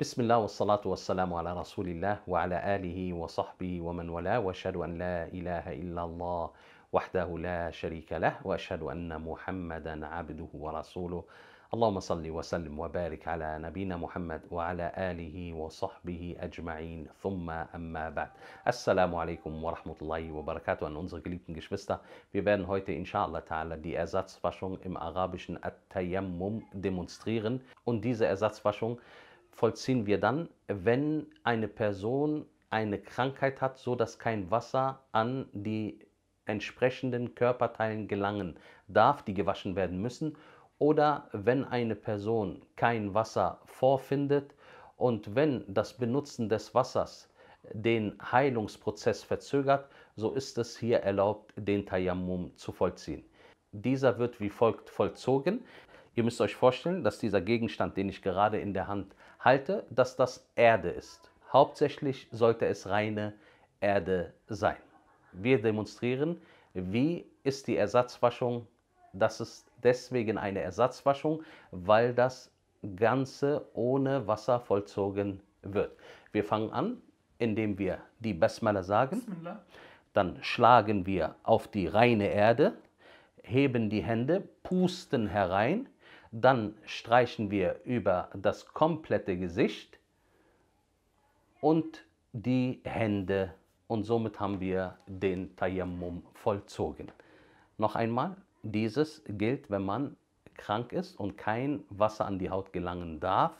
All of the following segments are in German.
بسم الله والصلاة والسلام على رسول الله وعلى آله وصحبه ومن والاه وأشهد أن لا إله إلا الله وحده لا شريك له وأشهد أن محمدا عبده ورسوله اللهم صل وسلم وبارك على نبينا محمد وعلى آله وصحبه أجمعين ثم أما بعد السلام عليكم ورحمة الله وبركاته أن unsere geliebten Geschwister wir werden heute inshallah ta'ala die Ersatzwaschung im arabischen At-Tayammum demonstrieren und diese Ersatzwaschung vollziehen wir dann, wenn eine Person eine Krankheit hat, so dass kein Wasser an die entsprechenden Körperteilen gelangen darf, die gewaschen werden müssen, oder wenn eine Person kein Wasser vorfindet und wenn das Benutzen des Wassers den Heilungsprozess verzögert, so ist es hier erlaubt, den Tayammum zu vollziehen. Dieser wird wie folgt vollzogen. Ihr müsst euch vorstellen, dass dieser Gegenstand, den ich gerade in der Hand halte, dass das Erde ist. Hauptsächlich sollte es reine Erde sein. Wir demonstrieren, wie ist die Ersatzwaschung. Das ist deswegen eine Ersatzwaschung, weil das Ganze ohne Wasser vollzogen wird. Wir fangen an, indem wir die Basmala sagen. Dann schlagen wir auf die reine Erde, heben die Hände, pusten herein dann streichen wir über das komplette Gesicht und die Hände und somit haben wir den Tayammum vollzogen. Noch einmal, dieses gilt, wenn man krank ist und kein Wasser an die Haut gelangen darf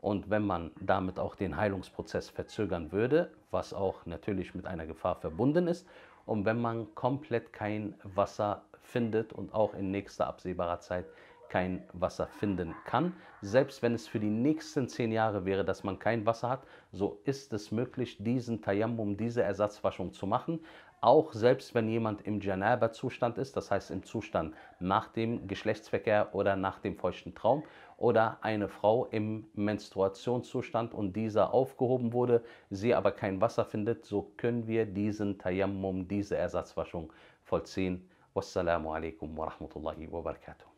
und wenn man damit auch den Heilungsprozess verzögern würde, was auch natürlich mit einer Gefahr verbunden ist, und wenn man komplett kein Wasser findet und auch in nächster absehbarer Zeit kein Wasser finden kann. Selbst wenn es für die nächsten zehn Jahre wäre, dass man kein Wasser hat, so ist es möglich, diesen Tayammum, diese Ersatzwaschung zu machen. Auch selbst wenn jemand im Janaba-Zustand ist, das heißt im Zustand nach dem Geschlechtsverkehr oder nach dem feuchten Traum, oder eine Frau im Menstruationszustand und dieser aufgehoben wurde, sie aber kein Wasser findet, so können wir diesen Tayammum, diese Ersatzwaschung vollziehen. Wassalamu alaikum wa rahmatullahi wa barakatuh.